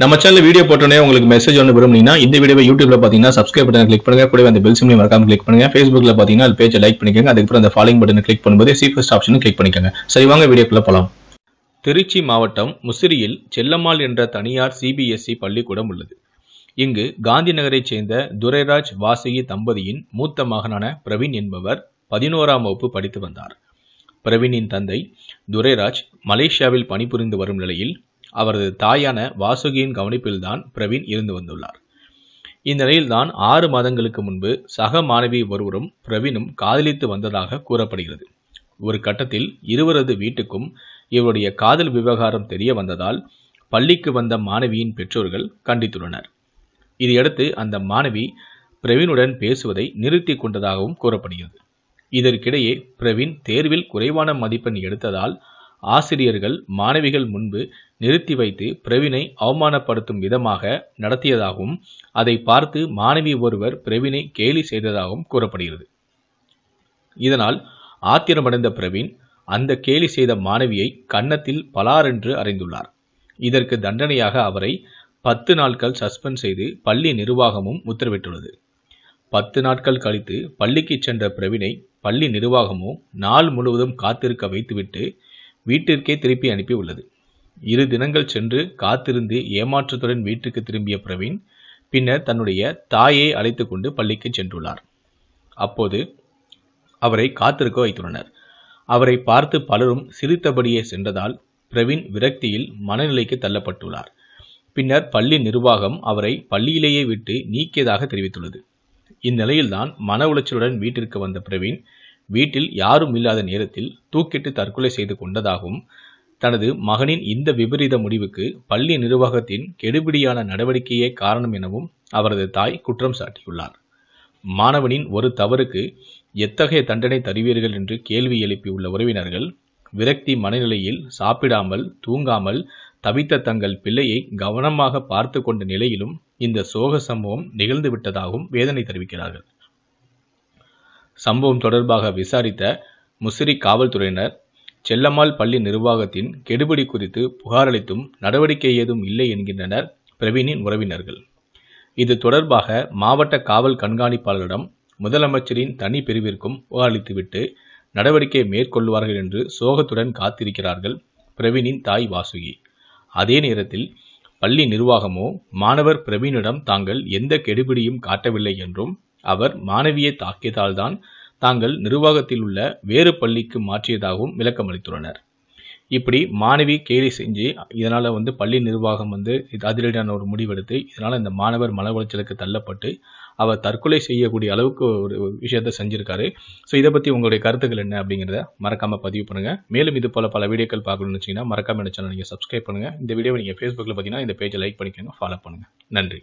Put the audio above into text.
நம்ம channel video போட்டோன்னே உங்களுக்கு மெசேஜ் ஒன்று விரும்புனீங்கன்னா இந்த வீடியோ யூடியூப்ல பார்த்தீங்கன்னா சப்ஸ்கிரைப் பட்டன் கிளிக் பண்ணுங்க கூட அந்த பெல் சிம்லையும் மறக்காம கிளிக் பண்ணுங்க ஃபேஸ்புக்ல பார்த்தீங்கன்னா அது பேஜை லைக் பண்ணிக்கோங்க அதுக்கப்புறம் அந்த ஃபாலோயிங் பட்டன் கிளிக் பண்ணும்போது சி ஃபர்ஸ்ட் ஆப்ஷனும் கிளிக் பண்ணிக்கோங்க சரி வாங்க வீடியோக்குள்ள போகலாம் திருச்சி மாவட்டம் முசிறியில் செல்லம்மாள் என்ற தனியார் சிபிஎஸ்இ e பள்ளிக்கூடம் உள்ளது இங்கு காந்தி நகரைச் சேர்ந்த துரைராஜ் வாசகி தம்பதியின் மூத்த மகனான பிரவீன் என்பவர் பதினோராம் வகுப்பு படித்து வந்தார் பிரவீனின் தந்தை துரைராஜ் மலேசியாவில் பணிபுரிந்து வரும் நிலையில் அவரது தாயான வாசுகியின் கவனிப்பில்தான் பிரவீன் இருந்து வந்துள்ளார் இந்த நிலையில்தான் ஆறு மாதங்களுக்கு முன்பு சக மாணவி ஒருவரும் பிரவீனும் காதலித்து வந்ததாக கூறப்படுகிறது ஒரு கட்டத்தில் இருவரது வீட்டுக்கும் இவருடைய காதல் விவகாரம் தெரிய வந்ததால் பள்ளிக்கு வந்த மாணவியின் பெற்றோர்கள் கண்டித்துள்ளனர் இதையடுத்து அந்த மாணவி பிரவீனுடன் பேசுவதை நிறுத்தி கொண்டதாகவும் கூறப்படுகிறது இதற்கிடையே பிரவீன் தேர்வில் குறைவான மதிப்பெண் எடுத்ததால் ஆசிரியர்கள் மாணவிகள் முன்பு நிறுத்தி வைத்து பிரவினை அவமானப்படுத்தும் விதமாக நடத்தியதாகவும் அதை பார்த்து மாணவி ஒருவர் பிரவினை கேலி செய்ததாகவும் கூறப்படுகிறது இதனால் ஆத்திரமடைந்த பிரவீன் அந்த கேலி செய்த மாணவியை கன்னத்தில் பலார் என்று அறிந்துள்ளார் இதற்கு தண்டனையாக அவரை பத்து நாட்கள் சஸ்பெண்ட் செய்து பள்ளி நிர்வாகமும் உத்தரவிட்டுள்ளது பத்து நாட்கள் கழித்து பள்ளிக்கு சென்ற பிரவினை பள்ளி நிர்வாகமும் நாள் முழுவதும் காத்திருக்க வைத்துவிட்டு வீட்டிற்கே திருப்பி அனுப்பி உள்ளது இரு தினங்கள் சென்று காத்திருந்து ஏமாற்றத்துடன் வீட்டுக்கு திரும்பிய பிரவீன் பின்னர் தன்னுடைய தாயை அழைத்து கொண்டு பள்ளிக்கு சென்றுள்ளார் அப்போது அவரை காத்திருக்க வைத்துள்ளனர் அவரை பார்த்து பலரும் சிரித்தபடியே சென்றதால் பிரவீன் விரக்தியில் மனநிலைக்கு தள்ளப்பட்டுள்ளார் பின்னர் பள்ளி நிர்வாகம் அவரை பள்ளியிலேயே விட்டு நீக்கியதாக தெரிவித்துள்ளது இந்நிலையில்தான் மன உளைச்சலுடன் வீட்டிற்கு வந்த பிரவீன் வீட்டில் யாரும் இல்லாத நேரத்தில் தூக்கிட்டு தற்கொலை செய்து கொண்டதாகவும் தனது மகனின் இந்த விபரீத முடிவுக்கு பள்ளி நிர்வாகத்தின் கெடுபிடியான நடவடிக்கையே காரணம் எனவும் அவரது தாய் குற்றம் சாட்டியுள்ளார் மாணவனின் ஒரு தவறுக்கு எத்தகைய தண்டனை தருவீர்கள் என்று கேள்வி எழுப்பியுள்ள உறவினர்கள் விரக்தி மனநிலையில் சாப்பிடாமல் தூங்காமல் தவித்த தங்கள் பிள்ளையை கவனமாக பார்த்து கொண்ட நிலையிலும் இந்த சோக சம்பவம் நிகழ்ந்து விட்டதாகவும் வேதனை தெரிவிக்கிறார்கள் சம்பவம் தொடர்பாக விசாரித்த முசிறி காவல்துறையினர் செல்லம்மாள் பள்ளி நிர்வாகத்தின் கெடுபிடி குறித்து புகாரளித்தும் நடவடிக்கை ஏதும் இல்லை என்கின்றனர் பிரவீனின் உறவினர்கள் இது தொடர்பாக மாவட்ட காவல் கண்காணிப்பாளரிடம் முதலமைச்சரின் தனி பிரிவிற்கும் புகாரளித்துவிட்டு நடவடிக்கை மேற்கொள்வார்கள் என்று சோகத்துடன் காத்திருக்கிறார்கள் பிரவீனின் தாய் வாசுகி அதே நேரத்தில் பள்ளி நிர்வாகமோ மாணவர் பிரவீனிடம் தாங்கள் எந்த கெடுபிடியும் காட்டவில்லை என்றும் அவர் மாணவியை தாக்கியதால்தான் தாங்கள் நிர்வாகத்தில் உள்ள வேறு பள்ளிக்கு மாற்றியதாகவும் விளக்கம் அளித்துள்ளனர் இப்படி மாணவி கேலி செஞ்சு இதனால் வந்து பள்ளி நிர்வாகம் வந்து அதிரடியான ஒரு முடிவெடுத்து இதனால் இந்த மாணவர் மன உளைச்சலுக்கு தள்ளப்பட்டு அவர் தற்கொலை செய்யக்கூடிய அளவுக்கு ஒரு விஷயத்தை செஞ்சுருக்காரு ஸோ இதை பற்றி உங்களுடைய கருத்துக்கள் என்ன அப்படிங்கிறத மறக்காமல் பதிவு பண்ணுங்கள் மேலும் இது போல் பல வீடியோக்கள் பார்க்கணும்னு வச்சிங்கன்னா மறக்காமல் என்ன சேனல் நீங்கள் சப்ஸ்கிரைப் பண்ணுங்கள் இந்த வீடியோவை நீங்கள் ஃபேஸ்புக்கில் பார்த்தீங்கன்னா இந்த பேஜை லைக் பண்ணிக்கோங்க ஃபாலோ பண்ணுங்கள் நன்றி